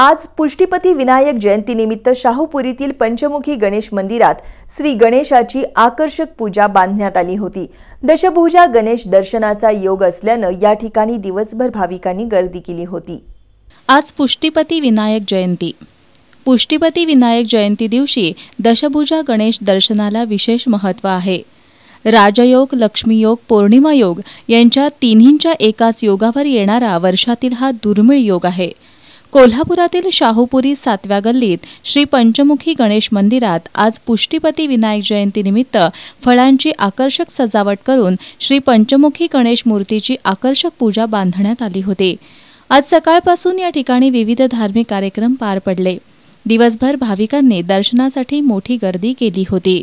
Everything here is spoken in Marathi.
आज पुष्टीपती विनायक जयंतीनिमित्त शाहूपुरीतील पंचमुखी गणेश मंदिरात श्री गणेशाची आकर्षक पूजा बांधण्यात आली होती दशभुजा गणेश दर्शनाचा योग असल्यानं या ठिकाणी दिवसभर भाविकांनी गर्दी केली होती आज पुष्टीपती विनायक जयंती पुष्टीपती विनायक जयंती दिवशी दशभुजा गणेश दर्शनाला विशेष महत्व आहे राजयोग लक्ष्मीयोग पौर्णिमा योग यांच्या तिन्हींच्या एकाच योगावर येणारा वर्षातील हा दुर्मिळ योग आहे कोल्हापुरातील शाहूपुरी सातव्या गल्लीत श्री पंचमुखी गणेश मंदिरात आज पुष्टीपती विनायक जयंतीनिमित्त फळांची आकर्षक सजावट करून श्री पंचमुखी गणेश मूर्तीची आकर्षक पूजा बांधण्यात आली होती आज सकाळपासून या ठिकाणी विविध धार्मिक कार्यक्रम पार पडले दिवसभर भाविकांनी दर्शनासाठी मोठी गर्दी केली होती